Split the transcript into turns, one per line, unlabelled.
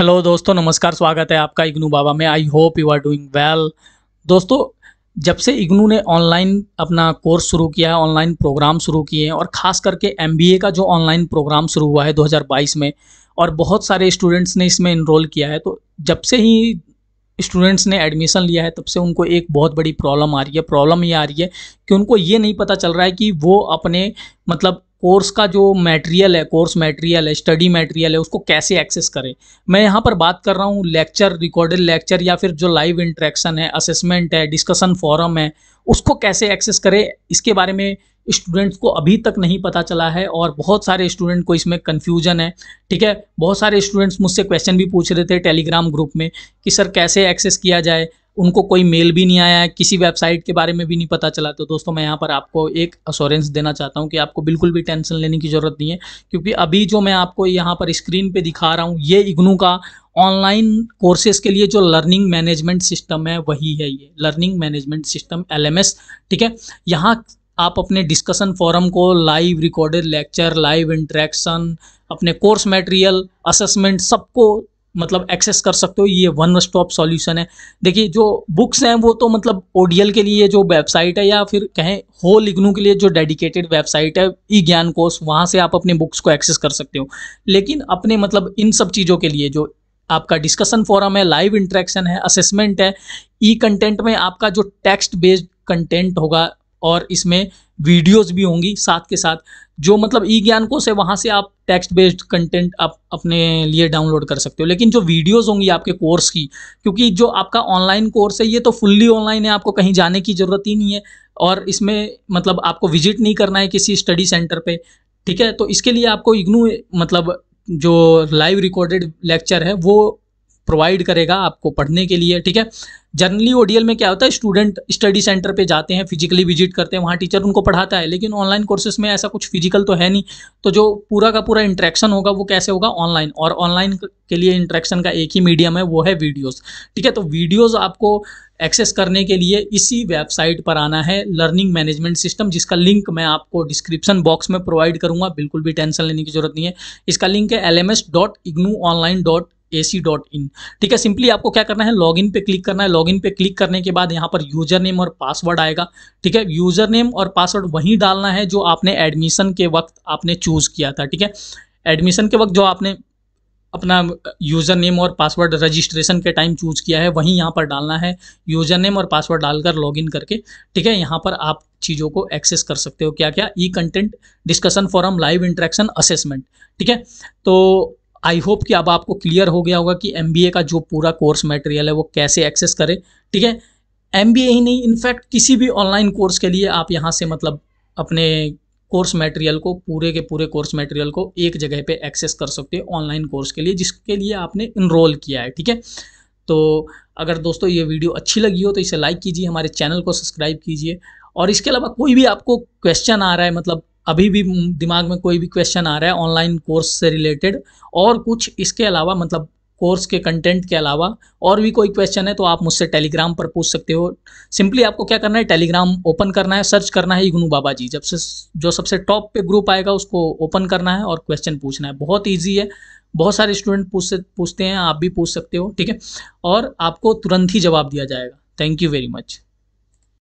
hello दोस्तों नमस्कार स्वागत है आपका इग्नू बाबा में I hope you are doing well दोस्तों जब से इग्नू ने ऑनलाइन अपना कोर्स शुरू किया है ऑनलाइन प्रोग्राम शुरू किए हैं और ख़ास करके एम का जो ऑनलाइन प्रोग्राम शुरू हुआ है 2022 में और बहुत सारे स्टूडेंट्स ने इसमें इनरोल किया है तो जब से ही स्टूडेंट्स ने एडमिशन लिया है तब से उनको एक बहुत बड़ी प्रॉब्लम आ रही है प्रॉब्लम ये आ रही है कि उनको ये नहीं पता चल रहा है कि वो अपने मतलब कोर्स का जो मटेरियल है कोर्स मटेरियल है स्टडी मटेरियल है उसको कैसे एक्सेस करें मैं यहाँ पर बात कर रहा हूँ लेक्चर रिकॉर्डेड लेक्चर या फिर जो लाइव इंट्रैक्शन है असेसमेंट है डिस्कशन फॉरम है उसको कैसे एक्सेस करें इसके बारे में स्टूडेंट्स को अभी तक नहीं पता चला है और बहुत सारे स्टूडेंट को इसमें कन्फ्यूजन है ठीक है बहुत सारे स्टूडेंट्स मुझसे क्वेश्चन भी पूछ रहे थे टेलीग्राम ग्रुप में कि सर कैसे एक्सेस किया जाए उनको कोई मेल भी नहीं आया है किसी वेबसाइट के बारे में भी नहीं पता चला तो दोस्तों मैं यहाँ पर आपको एक अश्योरेंस देना चाहता हूँ कि आपको बिल्कुल भी टेंशन लेने की ज़रूरत नहीं है क्योंकि अभी जो मैं आपको यहाँ पर स्क्रीन पे दिखा रहा हूँ ये इग्नू का ऑनलाइन कोर्सेज के लिए जो लर्निंग मैनेजमेंट सिस्टम है वही है ये लर्निंग मैनेजमेंट सिस्टम एल ठीक है यहाँ आप अपने डिस्कशन फोरम को live recorded lecture live interaction अपने कोर्स मटेरियल असेसमेंट सबको मतलब एक्सेस कर सकते हो ये वन स्टॉप सॉल्यूशन है देखिए जो बुक्स हैं वो तो मतलब ओडियल के लिए जो वेबसाइट है या फिर कहें होल इग्नू के लिए जो डेडिकेटेड वेबसाइट है ई ज्ञान कोर्स वहाँ से आप अपने बुक्स को एक्सेस कर सकते हो लेकिन अपने मतलब इन सब चीज़ों के लिए जो आपका डिस्कशन फोरम है लाइव इंट्रैक्शन है असेसमेंट है ई कंटेंट में आपका जो टेक्स्ट बेस्ड कंटेंट होगा और इसमें वीडियोस भी होंगी साथ के साथ जो मतलब ई ज्ञान को से वहाँ से आप टेक्स्ट बेस्ड कंटेंट आप अपने लिए डाउनलोड कर सकते हो लेकिन जो वीडियोस होंगी आपके कोर्स की क्योंकि जो आपका ऑनलाइन कोर्स है ये तो फुल्ली ऑनलाइन है आपको कहीं जाने की ज़रूरत ही नहीं है और इसमें मतलब आपको विजिट नहीं करना है किसी स्टडी सेंटर पर ठीक है तो इसके लिए आपको इग्नू मतलब जो लाइव रिकॉर्डेड लेक्चर है वो प्रोवाइड करेगा आपको पढ़ने के लिए ठीक है जनरली ओडीएल में क्या होता है स्टूडेंट स्टडी सेंटर पे जाते हैं फिजिकली विजिट करते हैं वहाँ टीचर उनको पढ़ाता है लेकिन ऑनलाइन कोर्सेज में ऐसा कुछ फिजिकल तो है नहीं तो जो पूरा का पूरा इंट्रैक्शन होगा वो कैसे होगा ऑनलाइन और ऑनलाइन के लिए इंट्रैक्शन का एक ही मीडियम है वो है वीडियोस ठीक है तो वीडियोज़ आपको एक्सेस करने के लिए इसी वेबसाइट पर आना है लर्निंग मैनेजमेंट सिस्टम जिसका लिंक मैं आपको डिस्क्रिप्शन बॉक्स में प्रोवाइड करूँगा बिल्कुल भी टेंशन लेने की जरूरत नहीं है इसका लिंक है L M S dot IGNOU online dot A C dot in ठीक है सिंपली आपको क्या करना है लॉगिन पे क्लिक करना है लॉगिन पे क्लिक करने के बाद यहाँ पर यूजर नेम और पासवर्ड आएगा ठीक है यूजर नेम और पासवर्ड वहीं डालना है जो आपने एडमिशन के वक्त आपने चूज़ किया था ठीक है एडमिशन के वक्त जो आपने अपना यूज़र नेम और पासवर्ड रजिस्ट्रेशन के टाइम चूज़ किया है वहीं यहाँ पर डालना है यूज़र नेम और पासवर्ड डालकर लॉगिन करके ठीक है यहाँ पर आप चीज़ों को एक्सेस कर सकते हो क्या क्या e content discussion forum live interaction assessment ठीक है तो आई होप कि अब आपको क्लियर हो गया होगा कि एम का जो पूरा कोर्स मटेरियल है वो कैसे एक्सेस करें ठीक है एम ही नहीं इनफैक्ट किसी भी ऑनलाइन कोर्स के लिए आप यहाँ से मतलब अपने कोर्स मटेरियल को पूरे के पूरे कोर्स मटेरियल को एक जगह पे एक्सेस कर सकते हो ऑनलाइन कोर्स के लिए जिसके लिए आपने इनरोल किया है ठीक है तो अगर दोस्तों ये वीडियो अच्छी लगी हो तो इसे लाइक कीजिए हमारे चैनल को सब्सक्राइब कीजिए और इसके अलावा कोई भी आपको क्वेश्चन आ रहा है मतलब अभी भी दिमाग में कोई भी क्वेश्चन आ रहा है ऑनलाइन कोर्स से रिलेटेड और कुछ इसके अलावा मतलब कोर्स के कंटेंट के अलावा और भी कोई क्वेश्चन है तो आप मुझसे टेलीग्राम पर पूछ सकते हो सिंपली आपको क्या करना है टेलीग्राम ओपन करना है सर्च करना है इग्नू बाबा जी जब से जो सबसे टॉप पे ग्रुप आएगा उसको ओपन करना है और क्वेश्चन पूछना है बहुत ईजी है बहुत सारे स्टूडेंट पूछ पूछते हैं आप भी पूछ सकते हो ठीक है और आपको तुरंत ही जवाब दिया जाएगा थैंक यू वेरी मच